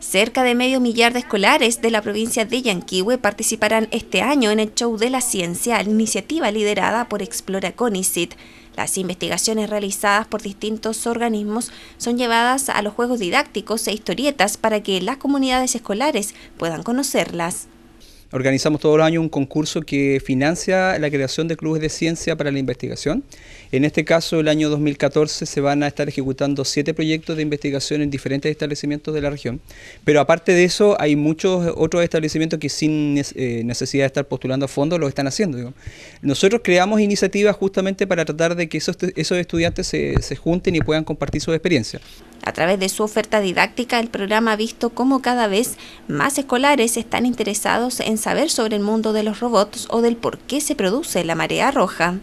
Cerca de medio millar de escolares de la provincia de Yanquihue participarán este año en el Show de la Ciencia, iniciativa liderada por Explora Conicet. Las investigaciones realizadas por distintos organismos son llevadas a los juegos didácticos e historietas para que las comunidades escolares puedan conocerlas. Organizamos todos los años un concurso que financia la creación de clubes de ciencia para la investigación. En este caso, el año 2014 se van a estar ejecutando siete proyectos de investigación en diferentes establecimientos de la región. Pero aparte de eso, hay muchos otros establecimientos que sin eh, necesidad de estar postulando a fondo lo están haciendo. Nosotros creamos iniciativas justamente para tratar de que esos, esos estudiantes se, se junten y puedan compartir sus experiencias. A través de su oferta didáctica, el programa ha visto cómo cada vez más escolares están interesados en saber sobre el mundo de los robots o del por qué se produce la marea roja.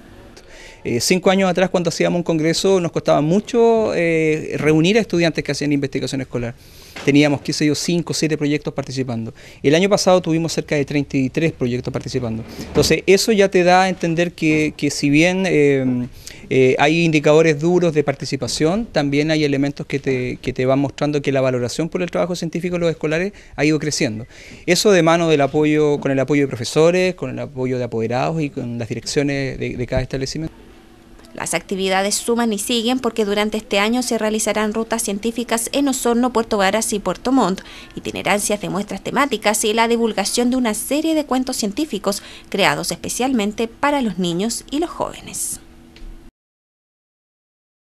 Eh, cinco años atrás, cuando hacíamos un congreso, nos costaba mucho eh, reunir a estudiantes que hacían investigación escolar. Teníamos, qué sé yo, cinco o siete proyectos participando. El año pasado tuvimos cerca de 33 proyectos participando. Entonces, eso ya te da a entender que, si bien... Eh, eh, hay indicadores duros de participación, también hay elementos que te, van mostrando que la valoración por el trabajo científico de los escolares ha ido creciendo. Eso de mano del apoyo, con el apoyo de profesores, con el apoyo de apoderados y con las direcciones de, de cada establecimiento. Las actividades suman y siguen porque durante este año se realizarán rutas científicas en Osorno, Puerto Varas y Puerto Montt, itinerancias de muestras temáticas y la divulgación de una serie de cuentos científicos creados especialmente para los niños y los jóvenes.